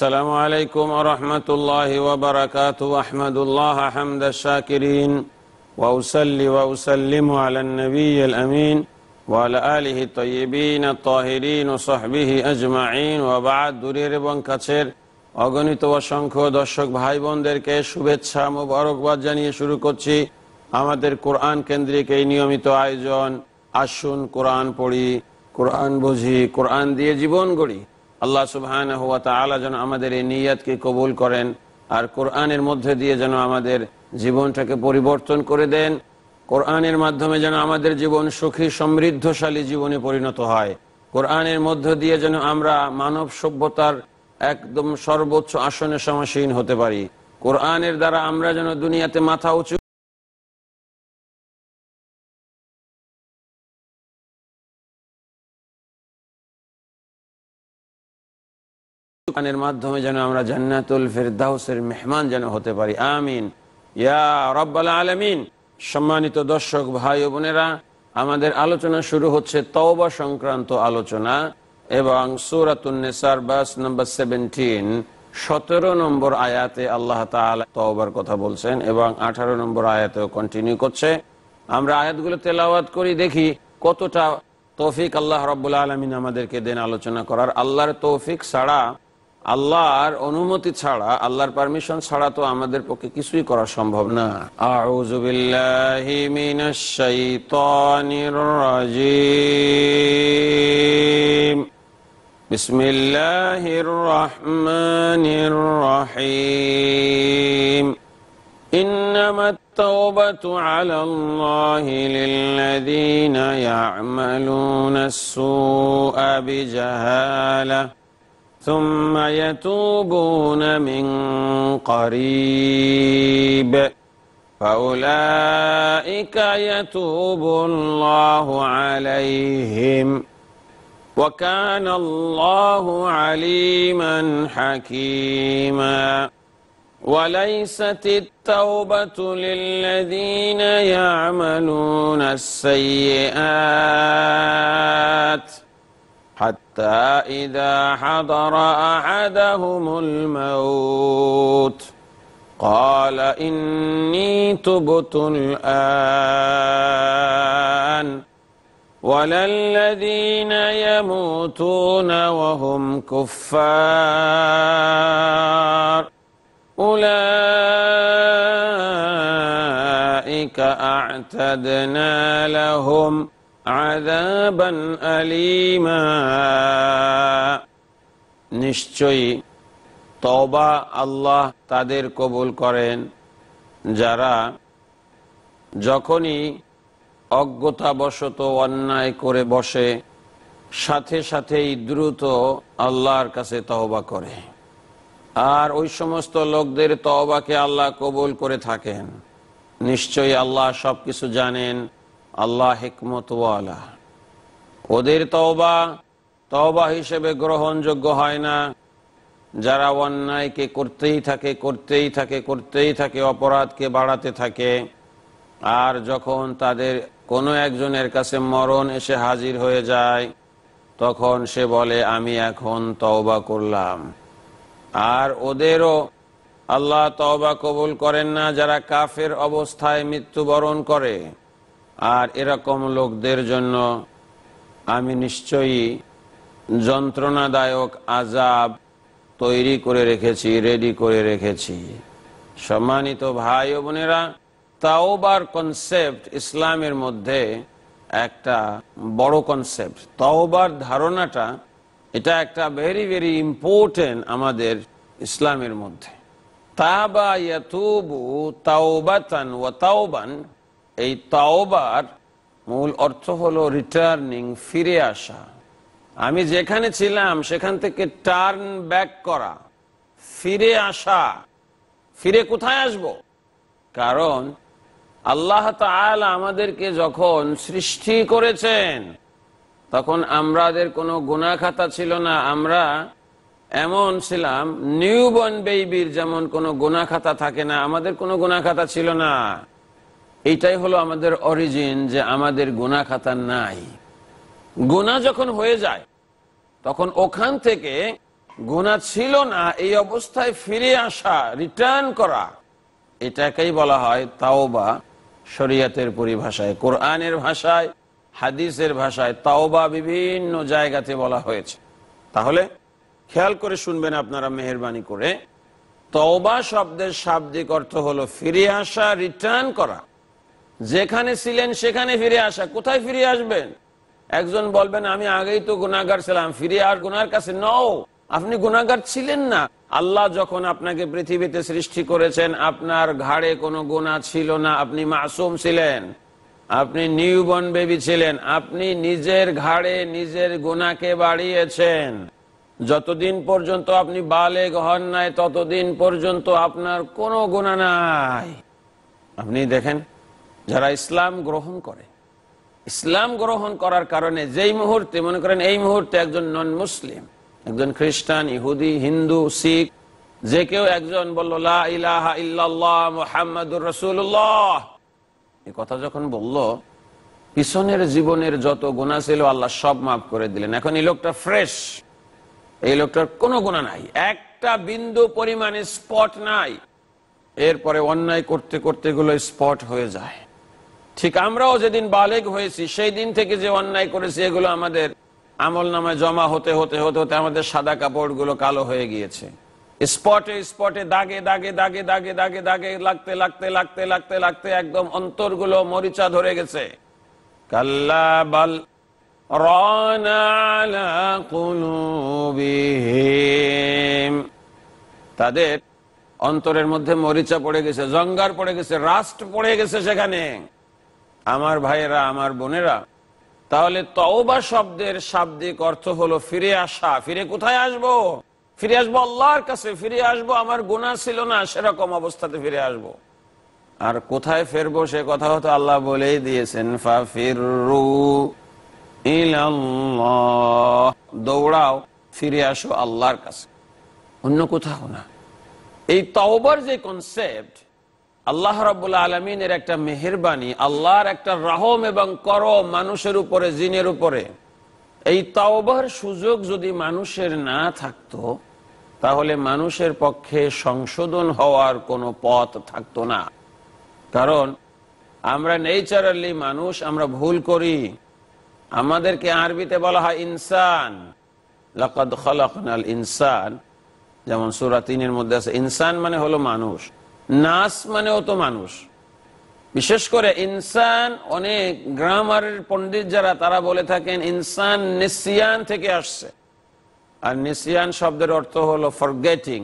السلام عليكم ورحمة الله وبركاته أحمد الله حمد الشاكرين وأسلي وأسلم على النبي الأمين وعلى آله الطيبين الطاهرين وصحبه أجمعين وبعد دورير بن كتير অগণিত অসংখ্য দর্শক ভাই বোনদেরকে শুভেচ্ছা মোবারকবাদ জানিয়ে শুরু করছি আমাদের কোরআন কেন্দ্রিক এই নিয়মিত আয়োজন আসুন কোরআন পড়ি কোরআন বুঝি কোরআন দিয়ে জীবন গড়ি আল্লাহ সুবাহান যেন আমাদের এই নিয়াতকে কবুল করেন আর কোরআনের মধ্যে দিয়ে যেন আমাদের জীবনটাকে পরিবর্তন করে দেন কোরআনের মাধ্যমে যেন আমাদের জীবন সুখী সমৃদ্ধশালী জীবনে পরিণত হয় কোরআনের মধ্য দিয়ে যেন আমরা মানব সভ্যতার একদম সর্বোচ্চ আসনে সমাসীন হতে পারি কোরআনের দ্বারা আমরা যেন দুনিয়াতে মাথা উঁচু কানের মাধ্যমে যেন আমরা জান্নাতুল ফেরদাউসের মেহমান যেন হতে পারি আমিন ইয়া রব্বাল আলমিন সম্মানিত দর্শক ভাই বোনেরা আমাদের আলোচনা শুরু হচ্ছে তওবা সংক্রান্ত আলোচনা এবং সুরাতুন্নেসার বাস নম্বর সেভেন্টিন সতেরো নম্বর আয়াতে আল্লাহ তওবার কথা বলছেন এবং আঠারো নম্বর আয়াতেও কন্টিনিউ করছে আমরা আয়াতগুলো তেলাওয়াত করি দেখি কতটা তৌফিক আল্লাহ রব্বুল আলমিন আমাদেরকে দেন আলোচনা করার আল্লাহর তৌফিক ছাড়া আল্লাহর অনুমতি ছাড়া আল্লাহর পারমিশন ছাড়া তো আমাদের পক্ষে কিছুই করা সম্ভব না বিসমিল্লাহির রহমানির রহিম إنما التوبة على الله للذين يعملون السوء بجهالة ثم يتوبون من قريب فأولئك يتوب الله عليهم وكان الله عليما حكيما وليست التوبة للذين يعملون السيئات حتى إذا حضر أحدهم الموت قال إني تبت الآن ولا الذين يموتون وهم كفار أولئك أعتدنا لهم আদাবান আলিমা নিশ্চয়ই তবা আল্লাহ তাদের কবুল করেন যারা যখনই অজ্ঞতাবশত অন্যায় করে বসে সাথে সাথেই দ্রুত আল্লাহর কাছে তহবা করে আর ওই সমস্ত লোকদের তহবাকে আল্লাহ কবুল করে থাকেন নিশ্চয়ই আল্লাহ সব কিছু জানেন আল্লাহ হেকমতওয়ালা ওদের তওবা তওবা হিসেবে গ্রহণযোগ্য হয় না যারা অন্যায়কে করতেই থাকে করতেই থাকে করতেই থাকে অপরাধকে বাড়াতে থাকে আর যখন তাদের কোনো একজনের কাছে মরণ এসে হাজির হয়ে যায় তখন সে বলে আমি এখন তওবা করলাম আর ওদেরও আল্লাহ তওবা কবুল করেন না যারা কাফের অবস্থায় মৃত্যুবরণ করে আর এরকম লোকদের জন্য আমি নিশ্চয়ই যন্ত্রণাদায়ক আজাব তৈরি করে রেখেছি রেডি করে রেখেছি সম্মানিত ভাই ও বোনেরা তাওবার কনসেপ্ট ইসলামের মধ্যে একটা বড় কনসেপ্ট তাওবার ধারণাটা এটা একটা ভেরি ভেরি ইম্পর্টেন্ট আমাদের ইসলামের মধ্যে তাবা ইয়াতুবু তাওবাতান ওয়া তাওবান এই তাওবার মূল অর্থ হলো রিটার্নিং ফিরে আসা আমি যেখানে ছিলাম সেখান থেকে টার্ন ব্যাক করা ফিরে আসা ফিরে কোথায় আসব কারণ আল্লাহ আমাদেরকে যখন সৃষ্টি করেছেন তখন আমাদের কোনো গুণা খাতা ছিল না আমরা এমন ছিলাম নিউবর্ন বেবির যেমন কোনো গুণা খাতা থাকে না আমাদের কোনো গুণা খাতা ছিল না এটাই হলো আমাদের অরিজিন যে আমাদের গুণা খাতা নাই গুণা যখন হয়ে যায় তখন ওখান থেকে গুণা ছিল না এই অবস্থায় ফিরে আসা রিটার্ন করা এটাকেই বলা হয় তাওবা শরিয়াতের পরিভাষায় কোরআনের ভাষায় হাদিসের ভাষায় তাওবা বিভিন্ন জায়গাতে বলা হয়েছে তাহলে খেয়াল করে শুনবেন আপনারা মেহরবানি করে তওবা শব্দের শাব্দিক অর্থ হলো ফিরে আসা রিটার্ন করা যেখানে ছিলেন সেখানে ফিরে আসা কোথায় ফিরে আসবেন একজন বলবেন আমি আগেই তো গুণাগার ছিলাম ফিরে আর গুনার কাছে নও আপনি গুণাগার ছিলেন না আল্লাহ যখন আপনাকে পৃথিবীতে সৃষ্টি করেছেন আপনার ঘাড়ে কোনো গোনা ছিল না আপনি মাসুম ছিলেন আপনি নিউবর্ন বেবি ছিলেন আপনি নিজের ঘাড়ে নিজের গোনাকে বাড়িয়েছেন যতদিন পর্যন্ত আপনি বালে ঘর নাই ততদিন পর্যন্ত আপনার কোনো গুণা নাই আপনি দেখেন যারা ইসলাম গ্রহণ করে ইসলাম গ্রহণ করার কারণে যেই মুহূর্তে মনে করেন এই মুহূর্তে একজন নন মুসলিম একজন খ্রিস্টান ইহুদি হিন্দু শিখ যে কেউ একজন বলল রসুল্লাহ এ কথা যখন বলল পিছনের জীবনের যত গুণা ছিল আল্লাহ সব মাফ করে দিলেন এখন এই লোকটা ফ্রেশ এই লোকটার কোনো গুণা নাই একটা বিন্দু পরিমাণে স্পট নাই এরপরে অন্যায় করতে করতে গুলো স্পট হয়ে যায় ঠিক আমরাও যেদিন বালেগ হয়েছি সেই দিন থেকে যে অন্যায় করেছি এগুলো আমাদের আমল নামে জমা হতে হতে হতে হতে আমাদের সাদা কাপড়গুলো কালো হয়ে গিয়েছে স্পটে স্পটে দাগে দাগে দাগে দাগে দাগে দাগে লাগতে লাগতে লাগতে লাগতে লাগতে একদম অন্তরগুলো মরিচা ধরে গেছে কাল্লা বাল তাদের অন্তরের মধ্যে মরিচা পড়ে গেছে জঙ্গার পড়ে গেছে রাস্ট পড়ে গেছে সেখানে আমার ভাইয়েরা আমার বোনেরা তাহলে তওবা শব্দের শাব্দিক অর্থ হলো ফিরে আসা ফিরে কোথায় আসব। ফিরে আসবো আল্লাহর কাছে ফিরে আসব আমার গুণা ছিল না সেরকম অবস্থাতে ফিরে আসব। আর কোথায় ফেরবো সে কথা হতো আল্লাহ বলেই দিয়েছেন দৌড়াও ফিরে আসো আল্লাহর কাছে অন্য কোথাও না এই তওবার যে কনসেপ্ট আল্লাহ রবুল্লা আলমিনের একটা মেহরবানি আল্লাহর একটা রহম এবং করম মানুষের উপরে জিনের উপরে এই তাওবার সুযোগ যদি মানুষের না থাকতো তাহলে মানুষের পক্ষে সংশোধন হওয়ার কোনো পথ থাকতো না কারণ আমরা নেচারালি মানুষ আমরা ভুল করি আমাদেরকে আরবিতে বলা হয় ইনসান লকদ খলকনাল ইনসান যেমন সুরাতিনের মধ্যে আছে ইনসান মানে হলো মানুষ নাস মানেও তো মানুষ বিশেষ করে ইনসান অনেক গ্রামারের পণ্ডিত যারা তারা বলে থাকেন ইনসান নিসিয়ান থেকে আসছে আর নিসিয়ান শব্দের অর্থ হলো ফরগেটিং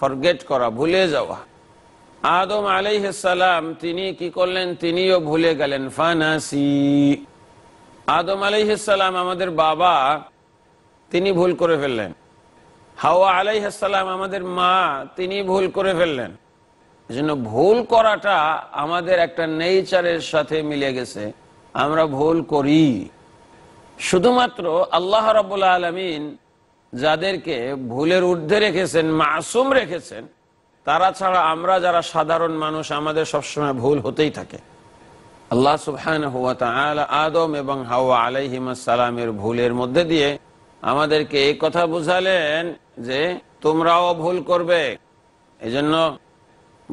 ফরগেট করা ভুলে যাওয়া আদম সালাম তিনি কি করলেন তিনিও ভুলে গেলেন ফানাসি আদম সালাম আমাদের বাবা তিনি ভুল করে ফেললেন হাওয়া সালাম আমাদের মা তিনি ভুল করে ফেললেন জন্য ভুল করাটা আমাদের একটা নেচারের সাথে মিলে গেছে আমরা ভুল করি শুধুমাত্র আল্লাহ রাবুল আলমিন যাদেরকে ভুলের ঊর্ধ্বে রেখেছেন মাসুম রেখেছেন তারা ছাড়া আমরা যারা সাধারণ মানুষ আমাদের সবসময় ভুল হতেই থাকে আল্লাহ সুহান আদম এবং হাওয়া আলাইহিমাসালামের ভুলের মধ্যে দিয়ে আমাদেরকে এই কথা বুঝালেন যে তোমরাও ভুল করবে এজন্য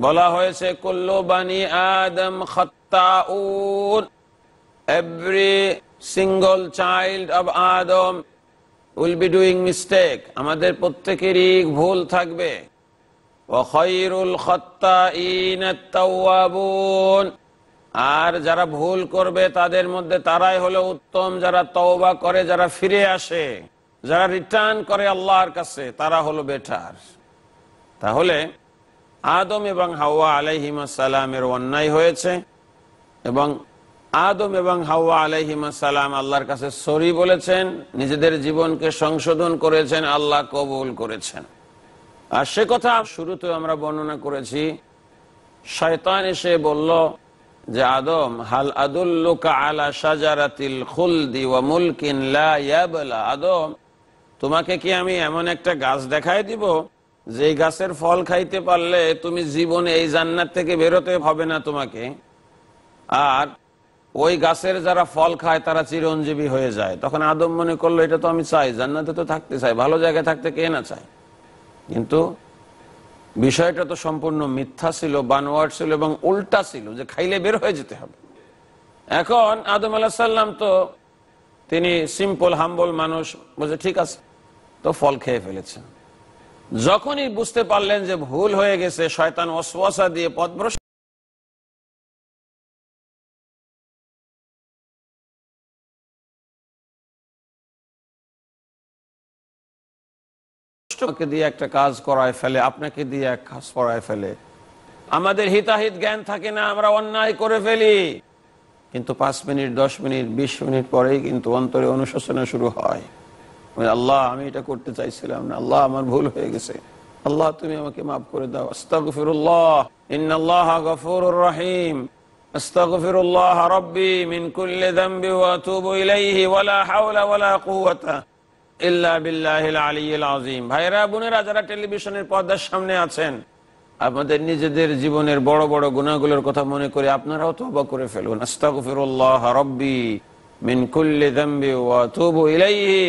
বলা হয়েছে কুল্লু বানি আদম খত্তাউন every single child of Adam will be doing mistake আমাদের প্রত্যেকেরই ভুল থাকবে আর যারা ভুল করবে তাদের মধ্যে তারাই হলো উত্তম যারা তওবা করে যারা ফিরে আসে যারা রিটার্ন করে আল্লাহর কাছে তারা হলো বেটার তাহলে আদম এবং হাওয়া আলাইহিমাসালামের অন্যায় হয়েছে এবং আদম এবং হাওয়া আলাইহিমাসালাম আল্লাহর কাছে সরি বলেছেন নিজেদের জীবনকে সংশোধন করেছেন আল্লাহ কবুল করেছেন আর সে কথা শুরুতে আমরা বর্ণনা করেছি শয়তান এসে বলল যে আদম হাল আদুল্লুকা আলা সাজারাতিল খুলদি ওয়া মুলকিন লা ইয়াবলা আদম তোমাকে কি আমি এমন একটা গাছ দেখায় দিব যে গাছের ফল খাইতে পারলে তুমি জীবনে এই জান্নাত থেকে বেরোতে হবে না তোমাকে আর ওই গাছের যারা ফল খায় তারা চিরঞ্জীবী হয়ে যায় তখন আদম মনে করলো এটা তো আমি চাই জান্নাতে তো থাকতে চাই ভালো জায়গায় থাকতে কে না চাই কিন্তু বিষয়টা তো সম্পূর্ণ মিথ্যা ছিল বানোয়ার ছিল এবং উল্টা ছিল যে খাইলে বের হয়ে যেতে হবে এখন আদম আলাহ সাল্লাম তো তিনি সিম্পল হাম্বল মানুষ বলছে ঠিক আছে তো ফল খেয়ে ফেলেছেন যখনই বুঝতে পারলেন যে ভুল হয়ে গেছে শয়তান অসুয়াশা দিয়ে পদভ্রষ্ট একটা কাজ করায় ফেলে আপনাকে দিয়ে এক কাজ করায় ফেলে আমাদের হিতাহিত জ্ঞান থাকে না আমরা অন্যায় করে ফেলি কিন্তু পাঁচ মিনিট দশ মিনিট বিশ মিনিট পরেই কিন্তু অন্তরে অনুশোচনা শুরু হয় আল্লাহ আমি এটা করতে চাইছিলাম না আল্লাহ আমার ভুল হয়ে গেছে আল্লাহ তুমি আমাকে মাফ করে দাও আস্তাগফিরুল্লাহ ভাইরা বোনেরা যারা টেলিভিশনের পর্দার সামনে আছেন আমাদের নিজেদের জীবনের বড় বড় গুনাহগুলোর কথা মনে করে আপনারাও তওবা করে ফেলুন আস্তাগফিরুল্লাহ রাব্বি মিন কুল্লি যামবি ওয়া আতুবু ইলাইহি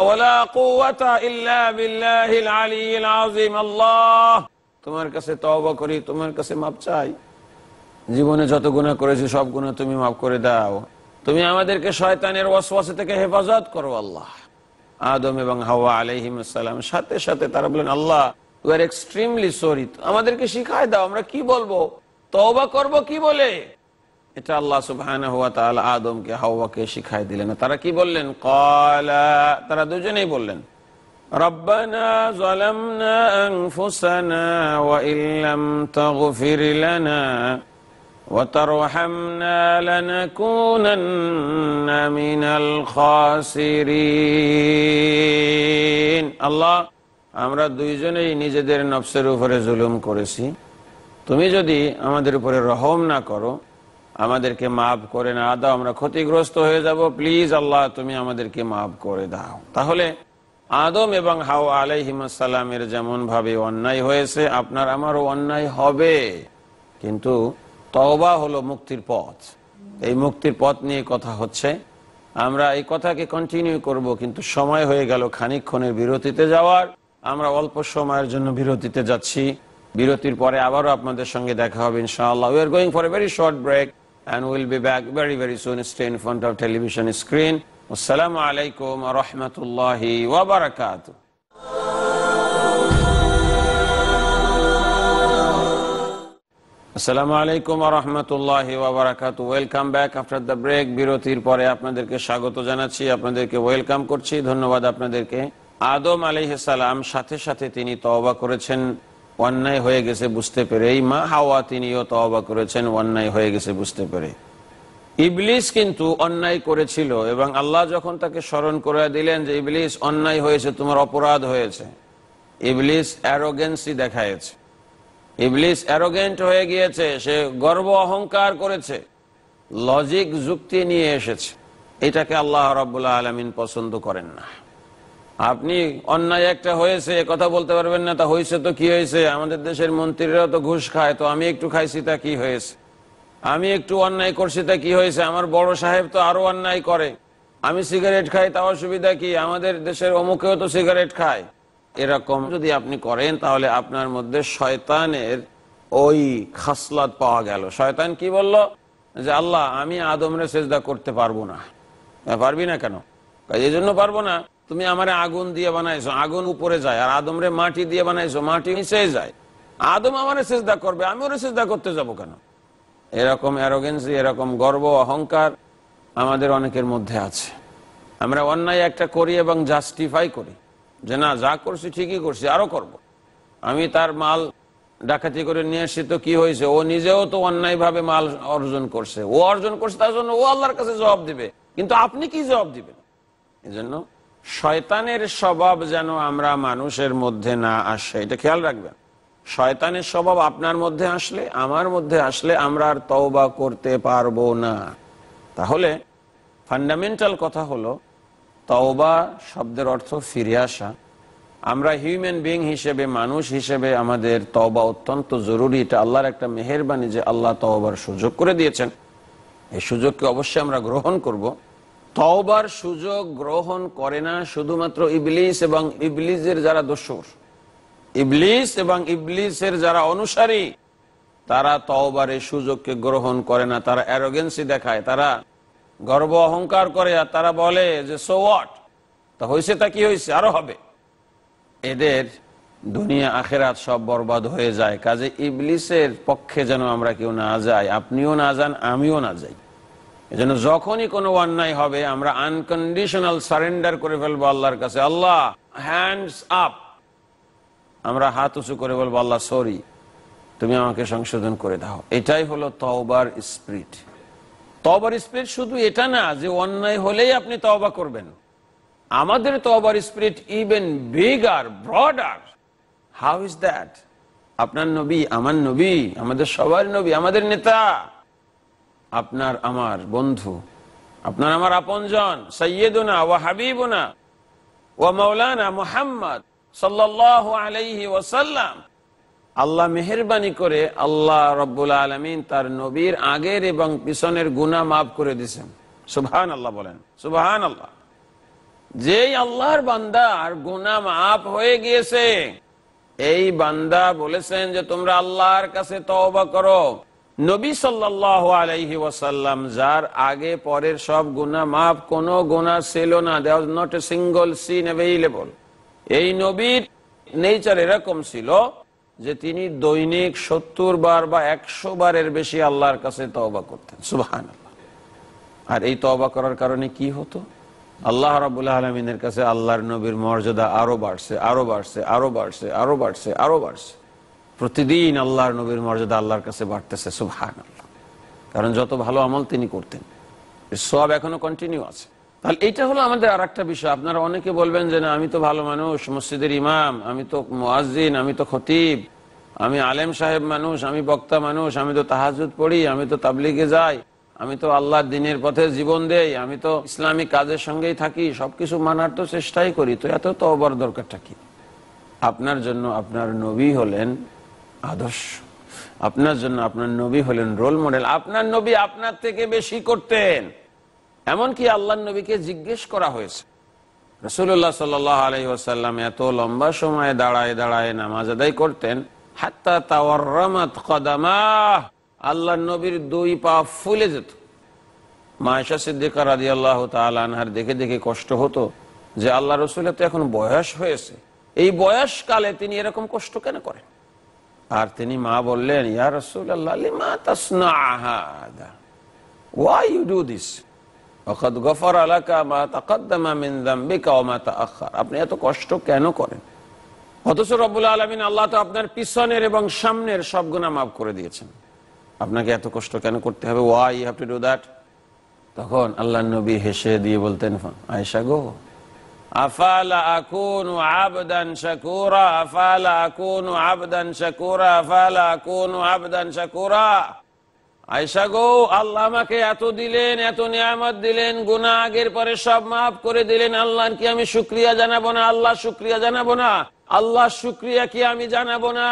তোমার কাছে তবা করি তোমার কাছে মাপ চাই জীবনে যত গুণা করেছি সব গুণা তুমি মাফ করে দাও তুমি আমাদেরকে শয়তানের ওয়াসওয়াসে থেকে হেফাজত করো আল্লাহ আদম এবং হাওয়া আলহিমসালাম সাথে সাথে তারা বলেন Allah you are extremely sorry আমাদেরকে শিখায় দাও আমরা কি বলবো তওবা করব কি বলে এটা আল্লাহ সুবহান আদমকে হাওয়াকে শিখাই দিলেন তারা কি বললেন কলা তারা দুজনেই বললেন আল্লাহ আমরা দুইজনেই নিজেদের নফসের উপরে জুলুম করেছি তুমি যদি আমাদের উপরে রহম না করো আমাদেরকে মাফ করে না দাও আমরা ক্ষতিগ্রস্ত হয়ে যাব প্লিজ আল্লাহ তুমি আমাদেরকে মাফ করে দাও তাহলে আদম এবং হাও আলাইহিমাসাল্লামের যেমন ভাবে অন্যায় হয়েছে আপনার আমারও অন্যায় হবে কিন্তু তওবা হলো মুক্তির পথ এই মুক্তির পথ নিয়ে কথা হচ্ছে আমরা এই কথাকে কন্টিনিউ করব কিন্তু সময় হয়ে গেল খানিক্ষণের বিরতিতে যাওয়ার আমরা অল্প সময়ের জন্য বিরতিতে যাচ্ছি বিরতির পরে আবারও আপনাদের সঙ্গে দেখা হবে ইনশাআল্লাহ we are going for a very short break and we'll be back very, very soon. Stay in front of television screen. Wassalamu alaikum wa rahmatullahi wa barakatuh. আসসালামু আলাইকুম রহমতুল্লাহ ওবরাকাত welcome back after the break বিরতির পরে আপনাদেরকে স্বাগত জানাচ্ছি আপনাদেরকে ওয়েলকাম করছি ধন্যবাদ আপনাদেরকে আদম সালাম সাথে সাথে তিনি তওবা করেছেন অন্যায় হয়ে গেছে বুঝতে পেরে এই মা হাওয়া তিনিও তবা করেছেন অন্যায় হয়ে গেছে বুঝতে পেরে ইবলিস কিন্তু অন্যায় করেছিল এবং আল্লাহ যখন তাকে স্মরণ করে দিলেন যে ইবলিস অন্যায় হয়েছে তোমার অপরাধ হয়েছে ইবলিস অ্যারোগেন্সি দেখায়েছে ইবলিস অ্যারোগেন্ট হয়ে গিয়েছে সে গর্ব অহংকার করেছে লজিক যুক্তি নিয়ে এসেছে এটাকে আল্লাহ রব্বুল্লাহ আলমিন পছন্দ করেন না আপনি অন্যায় একটা হয়েছে কথা বলতে পারবেন না তা হয়েছে তো কি হয়েছে আমাদের দেশের মন্ত্রীরাও তো ঘুষ খায় তো আমি একটু খাইছি তা কি হয়েছে আমি একটু অন্যায় করছি তা কি হয়েছে আমার বড় সাহেব তো আরো অন্যায় করে আমি সিগারেট খাই তা অসুবিধা কি আমাদের দেশের অমুকেও তো সিগারেট খায় এরকম যদি আপনি করেন তাহলে আপনার মধ্যে শয়তানের ওই খাসলাত পাওয়া গেল শয়তান কি বলল যে আল্লাহ আমি আদমরে সেজদা করতে পারবো না পারবি না কেন এই জন্য পারবো না তুমি আমার আগুন দিয়ে বানাইছো আগুন উপরে যায় আর আদমরে মাটি দিয়ে বানাইছো মাটি মিশে যায় আদম আমার চেষ্টা করবে আমি ওরা চেষ্টা করতে যাব কেন এরকম অ্যারোগেন্সি এরকম গর্ব অহংকার আমাদের অনেকের মধ্যে আছে আমরা অন্যায় একটা করি এবং জাস্টিফাই করি যে না যা করছি ঠিকই করছি আরো করব। আমি তার মাল ডাকাতি করে নিয়ে আসছি তো কি হয়েছে ও নিজেও তো অন্যায় ভাবে মাল অর্জন করছে ও অর্জন করছে তার জন্য ও আল্লাহর কাছে জবাব দিবে কিন্তু আপনি কি জবাব দিবেন এজন্য শয়তানের স্বভাব যেন আমরা মানুষের মধ্যে না আসে এটা খেয়াল রাখবেন শয়তানের স্বভাব আপনার মধ্যে আসলে আমার মধ্যে আসলে আমরা আর তওবা করতে পারবো না তাহলে ফান্ডামেন্টাল কথা হলো তওবা শব্দের অর্থ ফিরে আসা আমরা হিউম্যান বিং হিসেবে মানুষ হিসেবে আমাদের তওবা অত্যন্ত জরুরি এটা আল্লাহর একটা মেহরবানি যে আল্লাহ তওবার সুযোগ করে দিয়েছেন এই সুযোগকে অবশ্যই আমরা গ্রহণ করবো তওবার সুযোগ গ্রহণ করে না শুধুমাত্র ইবলিস এবং ইবলিসের যারা দোসর ইবলিস এবং ইবলিসের যারা অনুসারী তারা তওবার এই সুযোগকে গ্রহণ করে না তারা অ্যারোগেন্সি দেখায় তারা গর্ব অহংকার করে আর তারা বলে যে সো ওয়াট তা হয়েছে তা কি হয়েছে আরো হবে এদের দুনিয়া আখেরাত সব বরবাদ হয়ে যায় কাজে ইবলিসের পক্ষে যেন আমরা কেউ না যাই আপনিও না যান আমিও না যাই এজন্য যখনই কোনো অন্যায় হবে আমরা আনকন্ডিশনাল সারেন্ডার করে ফেলবো আল্লাহর কাছে আল্লাহ হ্যান্ডস আপ আমরা হাত উঁচু করে বলবো আল্লাহ সরি তুমি আমাকে সংশোধন করে দাও এটাই হলো তওবার স্পিরিট তওবার স্পিরিট শুধু এটা না যে অন্যায় হলেই আপনি তওবা করবেন আমাদের তওবার spirit even bigger broader how is that আপনার নবী আমার নবী আমাদের সবার নবী আমাদের নেতা আপনার আমার বন্ধু আপনার আমার আপনজন সৈয়দুনা ও হাবিবুনা ও মৌলানা মোহাম্মদ সাল্লাহ আলাইহি ওসাল্লাম আল্লাহ মেহরবানি করে আল্লাহ রব্বুল আলমিন তার নবীর আগের এবং পিছনের গুণা মাফ করে দিয়েছেন সুবাহান আল্লাহ বলেন সুবহান আল্লাহ যেই আল্লাহর বান্দার গুণা মাফ হয়ে গিয়েছে এই বান্দা বলেছেন যে তোমরা আল্লাহর কাছে তওবা করো নবী সাল্লাহ আলাইহি ওয়াসাল্লাম যার আগে পরের সব গুণা মাফ কোন গুণা ছিল না they was not a single sin available এই নবীর নেচার এরকম ছিল যে তিনি দৈনিক সত্তর বার বা একশো বারের বেশি আল্লাহর কাছে তওবা করতেন সুবাহান আর এই তওবা করার কারণে কি হতো আল্লাহ রাবুল্লাহ আলমিনের কাছে আল্লাহর নবীর মর্যাদা আরো বাড়ছে আরো বাড়ছে আরো বাড়ছে আরো বাড়ছে আরো বাড়ছে প্রতিদিন আল্লাহর নবীর মর্যাদা আল্লাহর কাছে বাড়তেছে আল্লাহ কারণ যত ভালো আমল তিনি করতেন সব এখনো কন্টিনিউ আছে তাহলে এইটা হলো আমাদের আর একটা বিষয় আপনারা অনেকে বলবেন যে না আমি তো ভালো মানুষ মসজিদের ইমাম আমি তো মোয়াজিন আমি তো খতিব আমি আলেম সাহেব মানুষ আমি বক্তা মানুষ আমি তো তাহাজুদ পড়ি আমি তো তাবলিগে যাই আমি তো আল্লাহ দিনের পথে জীবন দেই আমি তো ইসলামিক কাজের সঙ্গেই থাকি সবকিছু মানার তো চেষ্টাই করি তো এত তো অবার দরকারটা কি আপনার জন্য আপনার নবী হলেন আদর্শ আপনার জন্য আপনার নবী হলেন রোল মডেল আপনার নবী আপনার থেকে বেশি করতেন এমনকি আল্লাহ নবীকে জিজ্ঞেস করা হয়েছে রসুল্লাহ সাল্লাহ আলহিহাসাল্লাম এত লম্বা সময়ে দাঁড়ায় দাঁড়ায় নামাজ আদায় করতেন হাত্তা তাওয়ারামাত কদামা আল্লাহ নবীর দুই পা ফুলে যেত মায়েশা সিদ্দিকা রাজি আল্লাহ আনহার দেখে দেখে কষ্ট হতো যে আল্লাহ রসুলের তো এখন বয়স হয়েছে এই বয়সকালে তিনি এরকম কষ্ট কেন করেন আর তিনি মা বললেন ইয়া রসুল্লাহ ওয়াই ডু দিস আপনি এত কষ্ট কেন করেন অথচ রবুল আলামিন আল্লাহ তো আপনার পিছনের এবং সামনের সব গুণা মাফ করে দিয়েছেন আপনাকে এত কষ্ট কেন করতে হবে why have to do that তখন আল্লাহ নবী হেসে দিয়ে বলতেন আয়েশা গো আফালা আকুনু আবদান শাকুরা আফালা আকুনু আবদান শাকুরা আফালা আকুনু আবদান শাকুরা আয়সা গো আল্লাহ আমাকে এত দিলেন এত নিয়ামত দিলেন গুনা আগের পরে সব মাফ করে দিলেন আল্লাহর কি আমি শুক্রিয়া জানাবো না আল্লাহ শুক্রিয়া জানাবো না আল্লাহ শুক্রিয়া কি আমি জানাবো না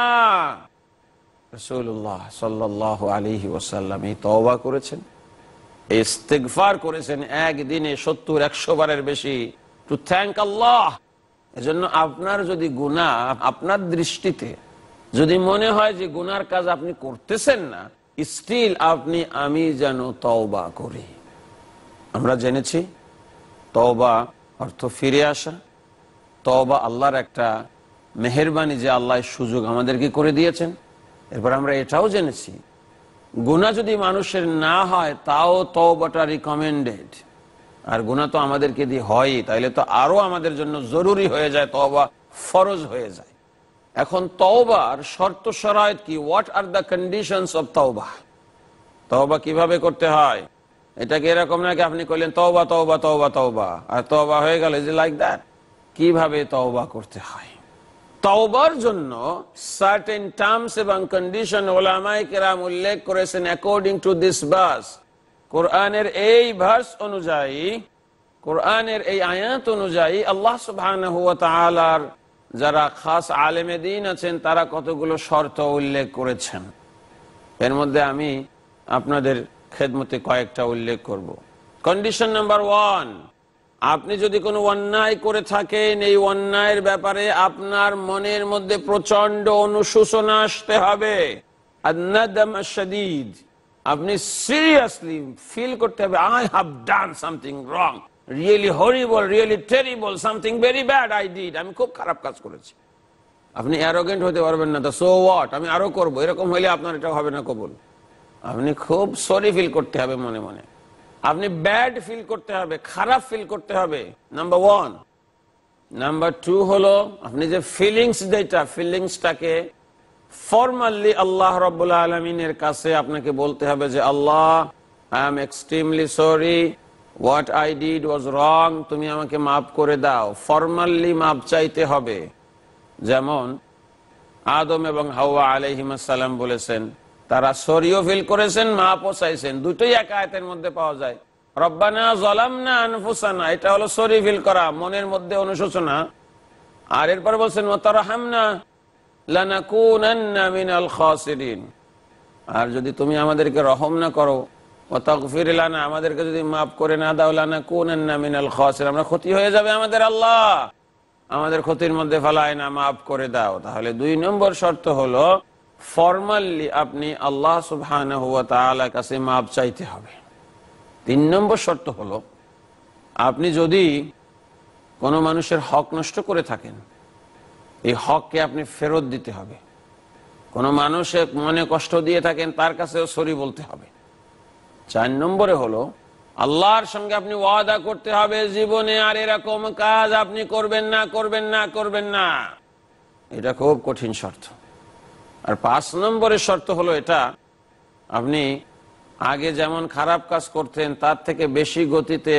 রসুল্লাহ সাল্লাহ আলী ওসাল্লাম এই তওবা করেছেন ইস্তেকফার করেছেন একদিনে সত্তর একশো বারের বেশি টু থ্যাংক আল্লাহ এজন্য আপনার যদি গুণা আপনার দৃষ্টিতে যদি মনে হয় যে গুনার কাজ আপনি করতেছেন না স্টিল আপনি আমি যেন তওবা করি আমরা জেনেছি তওবা অর্থ ফিরে আসা তওবা আল্লাহর একটা মেহরবানি যে আল্লাহ সুযোগ আমাদেরকে করে দিয়েছেন এরপর আমরা এটাও জেনেছি গুণা যদি মানুষের না হয় তাও তওবাটা রিকমেন্ডেড আর গুণা তো আমাদেরকে দিয়ে হয়ই তাইলে তো আরো আমাদের জন্য জরুরি হয়ে যায় তওবা ফরজ হয়ে যায় এখন তওবার শর্ত শরায়ত কি what are the conditions of tawba তওবা কিভাবে করতে হয় এটাকে এরকম নাকি আপনি কইলেন তওবা তওবা তওবা তওবা আর তওবা হয়ে গেল যে লাইক দ্যাট কিভাবে তওবা করতে হয় তওবার জন্য সার্টেন টার্মস এবং কন্ডিশন ওলামায়ে কেরাম উল্লেখ করেছেন অ্যাকর্ডিং টু দিস বাস কোরআনের এই ভার্স অনুযায়ী কোরআনের এই আয়াত অনুযায়ী আল্লাহ সুবাহর যারা খাস আলেমেদিন আছেন তারা কতগুলো শর্ত উল্লেখ করেছেন এর মধ্যে আমি আপনাদের খেদমতে কয়েকটা উল্লেখ করব। কন্ডিশন নাম্বার ওয়ান আপনি যদি কোনো অন্যায় করে থাকেন এই অন্যায়ের ব্যাপারে আপনার মনের মধ্যে প্রচন্ড অনুশোচনা আসতে হবে আদনাদ আপনি সিরিয়াসলি ফিল করতে হবে I have done something wrong really horrible really terrible something very bad I did আমি খুব খারাপ কাজ করেছি আপনি অ্যারোগেন্ট হতে পারবেন না তো সো ওয়াট আমি আরো করবো এরকম হইলে আপনার এটা হবে না কবুল আপনি খুব সরি ফিল করতে হবে মনে মনে আপনি ব্যাড ফিল করতে হবে খারাপ ফিল করতে হবে নাম্বার ওয়ান নাম্বার টু হলো আপনি যে ফিলিংস যেটা ফিলিংসটাকে ফর্মালি আল্লাহ রবাহ আলমিনের কাছে আপনাকে বলতে হবে যে Allah I am extremely sorry what I did was wrong তুমি আমাকে মাফ করে দাও ফর্মালি মাপ চাইতে হবে যেমন আদম এবং হাওয়া আলহিমাসাল্লাম বলেছেন তারা সরিও ফিল করেছেন মাপও চাইছেন দুটোই এক আয়তের মধ্যে পাওয়া যায় রব্বানা জলাম না আনফুসানা এটা হলো সরি ফিল করা মনের মধ্যে অনুশোচনা আর এরপর বলছেন ওতারহামনা আর যদি তুমি আমাদেরকে রহম না করো লানা আমাদেরকে যদি মাফ করে না দাও লানা কোন আমরা ক্ষতি হয়ে যাবে আমাদের আল্লাহ আমাদের ক্ষতির মধ্যে ফেলায় না মাফ করে দাও তাহলে দুই নম্বর শর্ত হলো ফর্মালি আপনি আল্লাহ সুবহান কাছে মাপ চাইতে হবে তিন নম্বর শর্ত হলো আপনি যদি কোনো মানুষের হক নষ্ট করে থাকেন এই হককে আপনি ফেরত দিতে হবে কোনো মানুষে মনে কষ্ট দিয়ে থাকেন তার কাছেও সরি বলতে হবে চার নম্বরে হলো আল্লাহর সঙ্গে আপনি ওয়াদা করতে হবে জীবনে আর এরকম কাজ আপনি করবেন না করবেন না করবেন না এটা খুব কঠিন শর্ত আর পাঁচ নম্বরের শর্ত হলো এটা আপনি আগে যেমন খারাপ কাজ করতেন তার থেকে বেশি গতিতে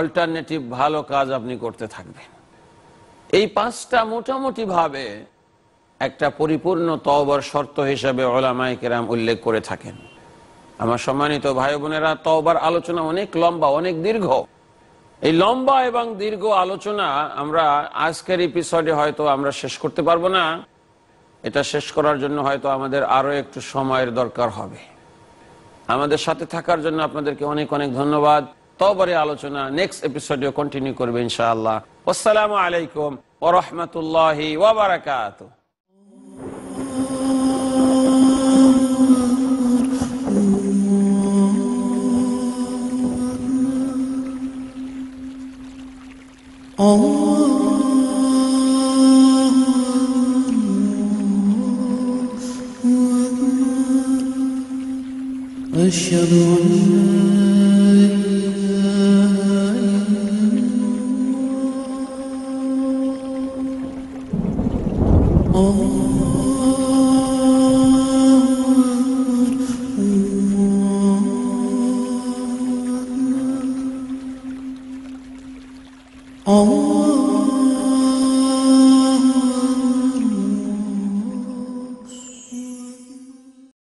অল্টারনেটিভ ভালো কাজ আপনি করতে থাকবেন এই পাঁচটা মোটামুটি ভাবে একটা পরিপূর্ণ তবর শর্ত হিসাবে ওলামাইকেরাম উল্লেখ করে থাকেন আমার সম্মানিত ভাই বোনেরা তবার আলোচনা অনেক লম্বা অনেক দীর্ঘ এই লম্বা এবং দীর্ঘ আলোচনা আমরা আজকের এপিসোডে হয়তো আমরা শেষ করতে পারবো না এটা শেষ করার জন্য হয়তো আমাদের আরও একটু সময়ের দরকার হবে আমাদের সাথে থাকার জন্য আপনাদেরকে অনেক অনেক ধন্যবাদ তবরে আলোচনা নেক্সট এপিসোড কন্টিনিউ করবে ইনশাআল্লাহ আসসালামু আলাইকুম ওরহমতুল্লাহ ওবরাকাতু